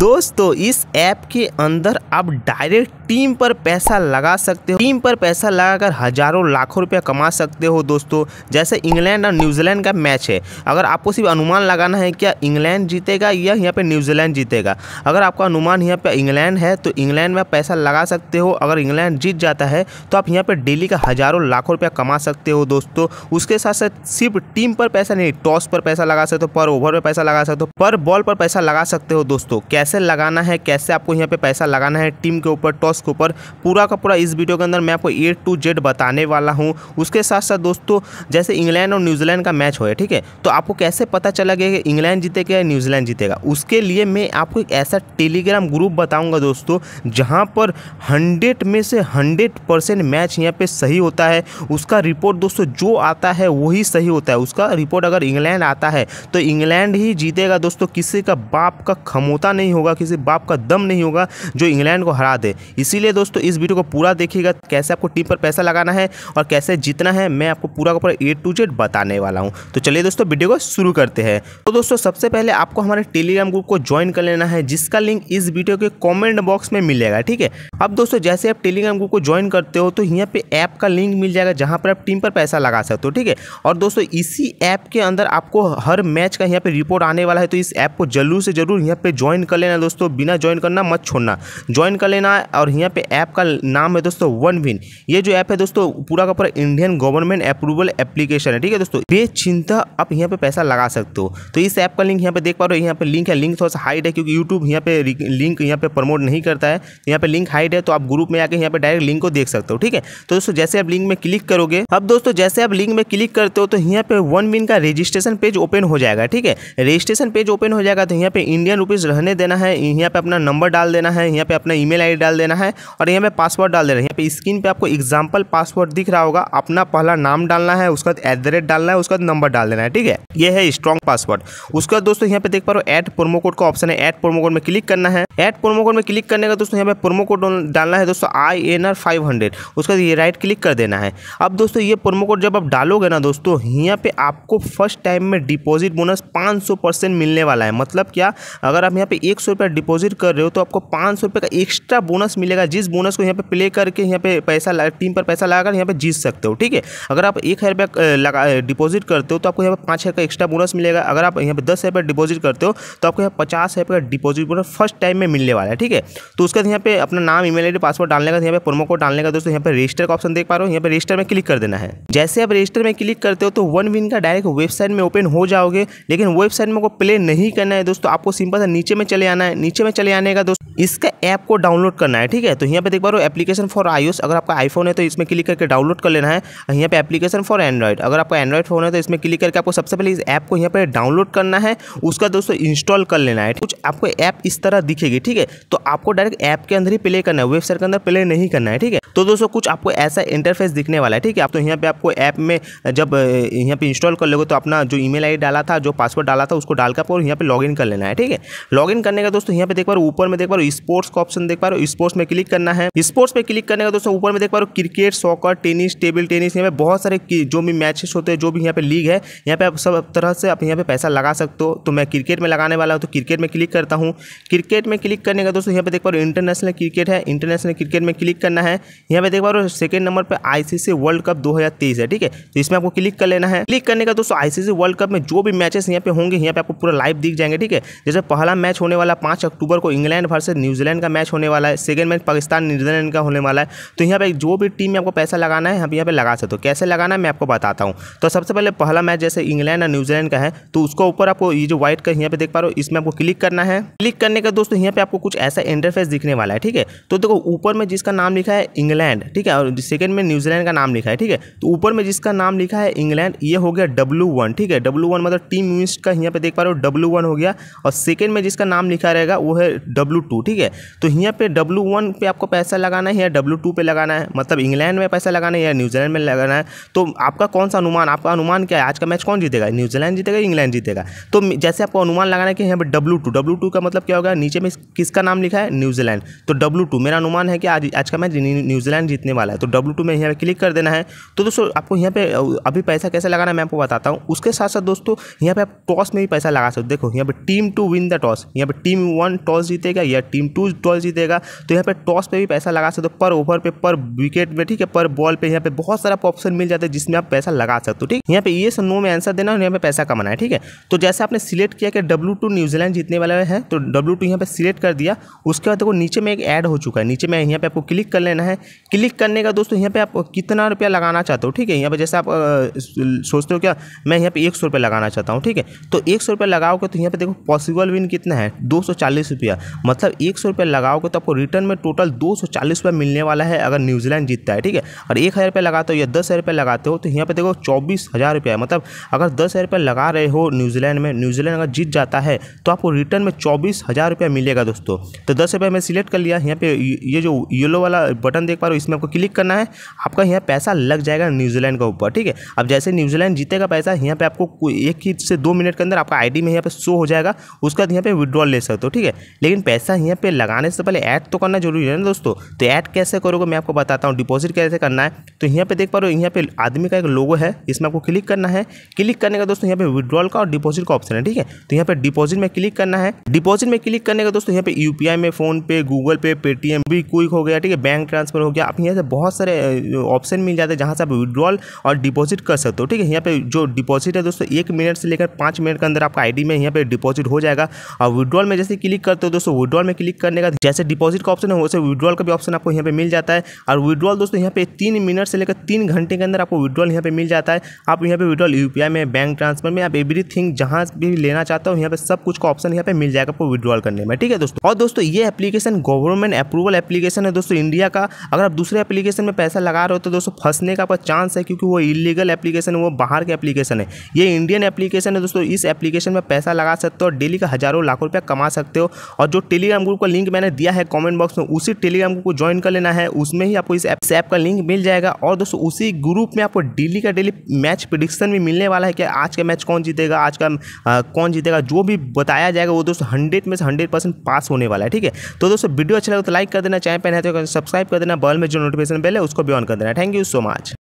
दोस्तों इस ऐप के अंदर आप डायरेक्ट टीम पर पैसा लगा सकते हो टीम पर पैसा लगाकर हजारों लाखों रुपया कमा सकते हो दोस्तों जैसे इंग्लैंड और न्यूजीलैंड का मैच है अगर आपको सिर्फ अनुमान लगाना है क्या इंग्लैंड जीतेगा या यहाँ पे न्यूजीलैंड जीतेगा अगर आपका अनुमान यहाँ पे इंग्लैंड है तो इंग्लैंड में पैसा लगा सकते हो अगर इंग्लैंड जीत जाता है तो आप यहाँ पर डेली का हजारों लाखों रुपया कमा सकते हो दोस्तों उसके साथ साथ सिर्फ टीम पर पैसा नहीं टॉस पर पैसा लगा सकते हो पर ओवर पर पैसा लगा सकते हो पर बॉल पर पैसा लगा सकते हो दोस्तों कैसे लगाना है कैसे आपको यहाँ पे पैसा लगाना है टीम के ऊपर टॉस टास्क के ऊपर पूरा का पूरा इस वीडियो के अंदर मैं आपको ए टू जेड बताने वाला हूँ उसके साथ साथ दोस्तों जैसे इंग्लैंड और न्यूजीलैंड का मैच हो ठीक है तो आपको कैसे पता चला गया कि इंग्लैंड जीतेगा या न्यूजीलैंड जीतेगा उसके लिए मैं आपको एक ऐसा टेलीग्राम ग्रुप बताऊँगा दोस्तों जहाँ पर हंड्रेड में से हंड्रेड परसेंट मैच यहाँ पर सही होता है उसका रिपोर्ट दोस्तों जो आता है वही सही होता है उसका रिपोर्ट अगर इंग्लैंड आता है तो इंग्लैंड ही जीतेगा दोस्तों किसी का बाप का खमोता नहीं होगा किसी बाप का दम नहीं होगा जो इंग्लैंड को हरा दे इस इसीलिए दोस्तों इस वीडियो को पूरा देखिएगा कैसे आपको टीम पर पैसा लगाना है और कैसे जीतना है मैं आपको पूरा का पूरा ए टू जेड बताने वाला हूँ तो चलिए दोस्तों वीडियो को शुरू करते हैं तो दोस्तों सबसे पहले आपको हमारे टेलीग्राम ग्रुप को ज्वाइन कर लेना है जिसका लिंक इस वीडियो के कॉमेंट बॉक्स में मिलेगा ठीक है अब दोस्तों जैसे आप टेलीग्राम ग्रुप को ज्वाइन करते हो तो यहाँ पे ऐप का लिंक मिल जाएगा जहाँ पर आप टीम पर पैसा लगा सकते हो ठीक है और दोस्तों इसी ऐप के अंदर आपको हर मैच का यहाँ पे रिपोर्ट आने वाला है तो इस ऐप को जरूर से जरूर यहाँ पे ज्वाइन कर लेना दोस्तों बिना ज्वाइन करना मत छोड़ना ज्वाइन कर लेना और दोस्तों यहाँ पे ऐप का नाम है दोस्तों वन विन ये जो ऐप है दोस्तों पूरा का पूरा इंडियन गवर्नमेंट अप्रूवल एप्लीकेशन है ठीक है दोस्तों बेचिंता आप यहाँ पे पैसा लगा सकते हो तो इस ऐप का लिंक यहाँ पे देख पा रहे हो यहाँ पे लिंक है लिंक थोड़ा सा हाइड है क्योंकि यूट्यूब यहाँ पे लिंक यहाँ पे प्रमोट नहीं करता है यहाँ पे लिंक हाइड है तो आप ग्रुप में आकर यहाँ पे डायरेक्ट लिंक को देख सकते हो ठीक है तो दोस्तों जैसे आप लिंक में क्लिक करोगे अब दोस्तों जैसे आप लिंक में क्लिक करते हो तो यहाँ पे वन विन का रजिस्ट्रेशन पेज ओपन हो जाएगा ठीक है रजिस्ट्रेशन पेज ओपन हो जाएगा तो यहाँ पे इंडियन रुपीज रहने देना है यहाँ पे अपना नंबर डाल देना है यहाँ पे अपना ईमेल आईडी डाल देना है है और यहाँ पे पासवर्ड डाल दे रहे हैं यहाँ पे स्क्रीन पे आपको एग्जाम्पल पासवर्ड दिख रहा होगा अपना पहला नाम डालना है उसका एट द रेट डालना है उसका नंबर डाल देना है ठीक है ये है स्ट्रॉन्ग पासवर्ड उसके बाद दोस्तों यहाँ पे देख पा रहे हो एड प्रोमो कोड का ऑप्शन है एड प्रोमो कोड में क्लिक करना है एड प्रोमो कोड में क्लिक करने का दोस्तों यहाँ पे प्रोमो कोड डालना है दोस्तों I N R five hundred उसका ये राइट क्लिक कर देना है अब दोस्तों ये प्रोमो कोड जब आप डालोगे ना दोस्तों यहाँ पे आपको फर्स्ट टाइम में डिपॉजिट बोनस पाँच सौ परसेंट मिलने वाला है मतलब क्या अगर आप यहाँ पे एक सौ रुपया डिपॉजिट कर रहे हो तो आपको पाँच सौ रुपये का एक्स्ट्रा बोनस मिलेगा मिलेगा जिस बोनस को यहाँ पे प्ले करके यहाँ पे पैसा टीम पर पैसा लगाकर यहाँ पे जीत सकते हो ठीक है अगर आप एक हज़ार रुपया लगा डिपॉजिट करते हो तो आपको यहाँ पे पाँच हज़ार का एक्स्ट्रा बोनस मिलेगा अगर आप यहाँ पे दस हज़ार डिपॉजिट करते हो तो आपको यहाँ पचास हज़ार का डिपॉजिट बोनस फर्स्ट टाइम में मिलने वाला है ठीक है तो उसके बाद यहाँ पे अपना नाम ईमेल आईडी पासवर्ड डालने का यहाँ पे प्रोमो कोड डालने का दोस्तों यहाँ पे रजिस्टर का ऑप्शन देख पा रहे हो यहाँ पे रजिस्टर में क्लिक कर देना है जैसे आप रजिस्टर में क्लिक करते हो तो वन विन का डायरेक्ट वेबसाइट में ओपन हो जाओगे लेकिन वेबसाइट में को प्ले नहीं करना है दोस्तों आपको सिंपल सा नीचे में चले आना है नीचे में चले आने का दोस्तों इसका ऐप को डाउनलोड करना है ठीक है तो यहाँ पे देख पा रहे हो एप्लीकेशन फॉर आईओएस अगर आपका आईफोन है तो इसमें क्लिक करके डाउनलोड कर लेना है यहाँ पे एप्लीकेशन फॉर एंड्रॉइड अगर आपका एंड्रॉइड फोन है तो इसमें क्लिक करके आपको सबसे पहले इस ऐप को यहाँ पर डाउनलोड करना है उसका दोस्तों इंस्टॉल कर लेना है कुछ आपको ऐप इस तरह दिखेगी ठीक है तो आपको डायरेक्ट ऐप के अंदर ही प्ले करना है वेबसाइट के अंदर प्ले नहीं करना है ठीक है तो दोस्तों कुछ आपको ऐसा इंटरफेस दिखने वाला है ठीक है आप तो यहाँ पे आपको ऐप में जब यहाँ पे इंस्टॉल कर लोगे तो अपना जो ईमेल आईडी डाला था जो पासवर्ड डाला था उसको डालकर आपको यहाँ पे लॉगिन कर लेना है ठीक है लॉगिन करने का दोस्तों यहाँ पे देख पा ऊपर में देख पा स्पोर्ट्स का ऑप्शन देख पा रहे हो स्पोर्ट्स में क्लिक करना है स्पोर्ट्स में क्लिक करने का दोस्तों ऊपर में देख पा रहे हो cricket soccer tennis table tennis यहाँ पे बहुत सारे जो भी मैचेस होते हैं जो भी यहाँ पे लीग है यहाँ पे आप सब तरह से आप यहाँ पे पैसा लगा सकते हो तो मैं क्रिकेट में लगाने वाला हूँ तो क्रिकेट में क्लिक करता हूँ क्रिकेट में क्लिक करने का दोस्तों यहाँ पे देख पा रहे हो इंटरनेशनल क्रिकेट है इंटरनेशनल क्रिकेट में क्लिक करना है यहाँ पे देख पा रहे हो सेकंड नंबर पर आईसीसी वर्ल्ड कप दो है ठीक है तो इसमें आपको क्लिक कर लेना है क्लिक करने का दोस्तों आईसीसी वर्ल्ड कप में जो भी मैचेस यहाँ पे होंगे यहाँ पे आपको पूरा लाइव दिख जाएंगे ठीक है जैसे पहला मैच होने वाला पाँच अक्टूबर को इंग्लैंड वर्सेज न्यूजीलैंड का मैच होने वाला है सेकेंड मैच पाकिस्तान न्यूजीलैंड का होने वाला है तो यहाँ पर जो भी टीम में आपको पैसा लगाना है आप यहाँ पर लगा सकते हो कैसे लगाना है मैं आपको बताता हूँ तो सबसे पहले पहला मैच जैसे इंग्लैंड और न्यूजीलैंड का है तो उसको ऊपर आपको ये जो व्हाइट का यहाँ पे देख पा रहे हो इसमें आपको क्लिक करना है क्लिक करने का दोस्तों यहाँ पे आपको कुछ ऐसा इंटरफेस दिखने वाला है ठीक है तो देखो ऊपर में जिसका नाम लिखा है इंग्लैंड ठीक है और सेकंड में न्यूजीलैंड का नाम लिखा है ठीक है तो ऊपर में जिसका नाम लिखा है इंग्लैंड ये हो गया डब्ल्यू ठीक है डब्ल्यू मतलब टीम यूनिस्ट का यहाँ पे देख पा रहे हो डब्ल्यू हो गया और सेकेंड में जिसका नाम लिखा रहेगा वो है डब्ल्यू ठीक है तो यहाँ पे डब्लू वन पे आपको पैसा लगाना है या डब्लू टू पे लगाना है मतलब इंग्लैंड में पैसा लगाना है या न्यूजीलैंड में लगाना है तो आपका कौन सा अनुमान आपका अनुमान क्या है आज का मैच कौन जीतेगा न्यूजीलैंड जीतेगा इंग्लैंड जीतेगा तो जैसे आपको अनुमान लगाना है कि यहाँ पर डब्ल्यू टू टू का मतलब क्या होगा नीचे में किसका नाम लिखा है न्यूजीलैंड तो डब्लू टू मेरा अनुमान है कि आज आज का मैच न्यूजीलैंड जीतने वाला है तो डब्लू टू में यहाँ पर क्लिक कर देना है तो दोस्तों आपको यहाँ पर अभी पैसा कैसे लगाना है मैं आपको बताता हूँ उसके साथ साथ दोस्तों यहाँ पर आप टॉस में भी पैसा लगा सकते हो देखो यहाँ पर team to win the toss यहाँ पर टीम वन टॉस जीतेगा या टीम टीम टू टॉस जीतेगा तो यहाँ पे टॉस पे भी पैसा लगा सकते हो पर ओवर पे पर विकेट में ठीक है पर बॉल पे यहाँ पे बहुत सारा ऑप्शन मिल जाता है जिसमें आप पैसा लगा सकते हो ठीक यहाँ पे ये नो में आंसर देना और यहाँ पे पैसा कमाना है ठीक है तो जैसे आपने सिलेक्ट किया कि डब्ल्यू टू न्यूजीलैंड जीतने वाला है तो डब्ल्यू टू यहाँ पर सिलेक्ट कर दिया उसके बाद देखो नीचे में एक ऐड हो चुका है नीचे में यहाँ पे आपको क्लिक कर लेना है क्लिक करने का दोस्तों यहाँ पे आप कितना रुपया लगाना चाहते हो ठीक है यहाँ पे जैसे आप सोचते हो क्या मैं यहाँ पे एक सौ लगाना चाहता हूँ ठीक है तो एक सौ लगाओगे तो यहाँ पे देखो पॉसिबल विन कितना है दो सौ मतलब एक सौ रुपये लगाओगे तो आपको रिटर्न में टोटल दो सौ चालीस रुपये मिलने वाला है अगर न्यूजीलैंड जीतता है ठीक है और एक हज़ार रुपये लगाते हो या दस हज़ार रुपये लगाते हो तो यहाँ पे देखो चौबीस हज़ार रुपये है मतलब अगर दस हज़ार रुपये लगा रहे हो न्यूजीलैंड में न्यूजीलैंड अगर जीत जाता है तो आपको रिटर्न में चौबीस हज़ार रुपया मिलेगा दोस्तों तो दस रुपये मैं सिलेक्ट कर लिया यहाँ पे ये जो येलो वाला बटन देख पा रहे हो इसमें आपको क्लिक करना है आपका यहाँ पैसा लग जाएगा न्यूजीलैंड के ऊपर ठीक है अब जैसे न्यूजीलैंड जीतेगा पैसा यहाँ पे आपको एक ही से दो मिनट के अंदर आपका आईडी में यहाँ पर शो हो जाएगा उसके बाद यहाँ पे विड्रॉल ले सकते हो ठीक है लेकिन पैसा यहाँ पे लगाने से पहले ऐड तो करना जरूरी है ना दोस्तों तो ऐड कैसे करोगे मैं आपको बताता हूँ डिपॉजिट कैसे करना है तो यहाँ पे देख पा रहे हो यहाँ पे आदमी का एक लोगो है इसमें आपको क्लिक करना है क्लिक करने का दोस्तों यहाँ पे विड्रॉल का और डिपॉजिट का ऑप्शन है ठीक है तो यहाँ पे डिपॉजिट में क्लिक करना है डिपॉजिट में क्लिक करने का दोस्तों यहाँ पे यू में फोन पे गूगल पे पेटीएम भी क्विक हो गया ठीक है बैंक ट्रांसफर हो गया आप यहाँ से बहुत सारे ऑप्शन मिल जाते हैं जहाँ से आप विड्रॉल और डिपॉजिट कर सकते हो ठीक है यहाँ पे जो डिपॉजिट है दोस्तों एक मिनट से लेकर पाँच मिनट के अंदर आपका आई में यहाँ पे डिपॉजिट हो जाएगा और विड्रॉल में जैसे क्लिक करते हो दोस्तों विड्रॉल में क्लिक करने का जैसे डिपॉजिट का ऑप्शन है वैसे विड्रॉल का भी ऑप्शन आपको यहाँ पे मिल जाता है और विड्रॉल दोस्तों यहाँ पे तीन मिनट से लेकर तीन घंटे के अंदर आपको विड्रॉल यहाँ पे मिल जाता है आप यहाँ पे विड्रॉल यू में बैंक ट्रांसफर में आप एवरी थिंग भी लेना चाहते हो यहाँ पे सब कुछ का ऑप्शन यहाँ पे मिल जाएगा आपको विड्रॉल करने में ठीक है दोस्तों और दोस्तों ये एप्लीकेशन गवर्नमेंट अप्रूवल एप्लीकेशन है दोस्तों इंडिया का अगर आप दूसरे एप्लीकेशन में पैसा लगा रहे हो तो दोस्तों फंसने का आपका चांस है क्योंकि वो इलीगल एप्लीकेशन है वो बाहर के एप्लीकेशन है ये इंडियन एप्लीकेशन है दोस्तों इस एप्लीकेशन में पैसा लगा सकते हो डेली का हजारों लाखों रुपया कमा सकते हो और जो टेलीग्राम ग्रुप का लिंक मैंने दिया है कमेंट बॉक्स में उसी टेलीग्राम ग्रुप को ज्वाइन कर लेना है उसमें ही आपको इस ऐप से ऐप का लिंक मिल जाएगा और दोस्तों उसी ग्रुप में आपको डेली का डेली मैच प्रिडिक्शन भी मिलने वाला है कि आज का मैच कौन जीतेगा आज का कौन जीतेगा जो भी बताया जाएगा वो दोस्तों हंड्रेड में से हंड्रेड परसेंट पास होने वाला है ठीक है तो दोस्तों वीडियो अच्छा लगे तो लाइक कर देना चैनल पर सब्सक्राइब तो कर देना बॉल में जो नोटिफिकेशन बेल है उसको भी ऑन कर देना थैंक यू सो मच